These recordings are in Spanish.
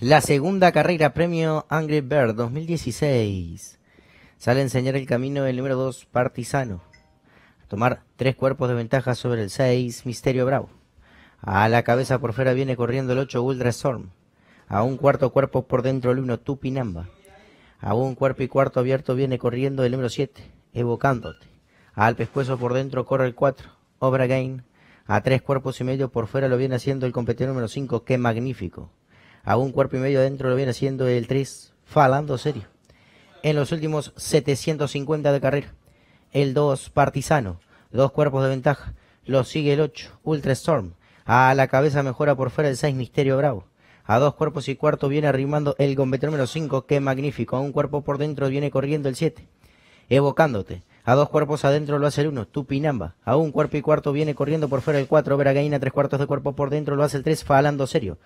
la segunda carrera premio Angry Bird 2016. Sale a enseñar el camino el número 2 Partisano A tomar tres cuerpos de ventaja sobre el 6 Misterio Bravo. A la cabeza por fuera viene corriendo el 8 Ultra Storm. A un cuarto cuerpo por dentro el 1 Tupinamba. A un cuerpo y cuarto abierto viene corriendo el número 7 Evocándote. Al pescuezo por dentro corre el 4 Obra Gain. A tres cuerpos y medio por fuera lo viene haciendo el competidor número 5, qué magnífico. A un cuerpo y medio adentro lo viene haciendo el 3, falando serio. En los últimos 750 de carrera, el 2, Partizano, dos cuerpos de ventaja. Lo sigue el 8, Ultra Storm. A la cabeza mejora por fuera el 6, Misterio Bravo. A dos cuerpos y cuarto viene arrimando el competidor número 5, qué magnífico. A un cuerpo por dentro viene corriendo el 7, evocándote. A dos cuerpos adentro lo hace el 1, Tupinamba. A un cuerpo y cuarto viene corriendo por fuera el 4, Veragaina. tres cuartos de cuerpo por dentro lo hace el 3, Falando Serio.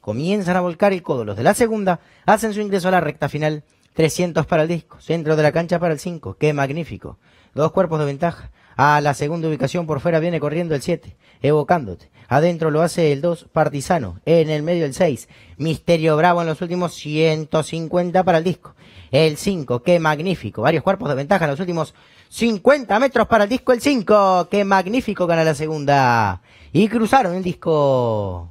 Comienzan a volcar el codo. Los de la segunda hacen su ingreso a la recta final. 300 para el disco, centro de la cancha para el 5. ¡Qué magnífico! Dos cuerpos de ventaja. A la segunda ubicación por fuera viene corriendo el 7, evocándote. Adentro lo hace el 2, Partizano. En el medio el 6, Misterio Bravo en los últimos 150 para el disco. El 5, qué magnífico. Varios cuerpos de ventaja en los últimos 50 metros para el disco. El 5, qué magnífico gana la segunda. Y cruzaron el disco.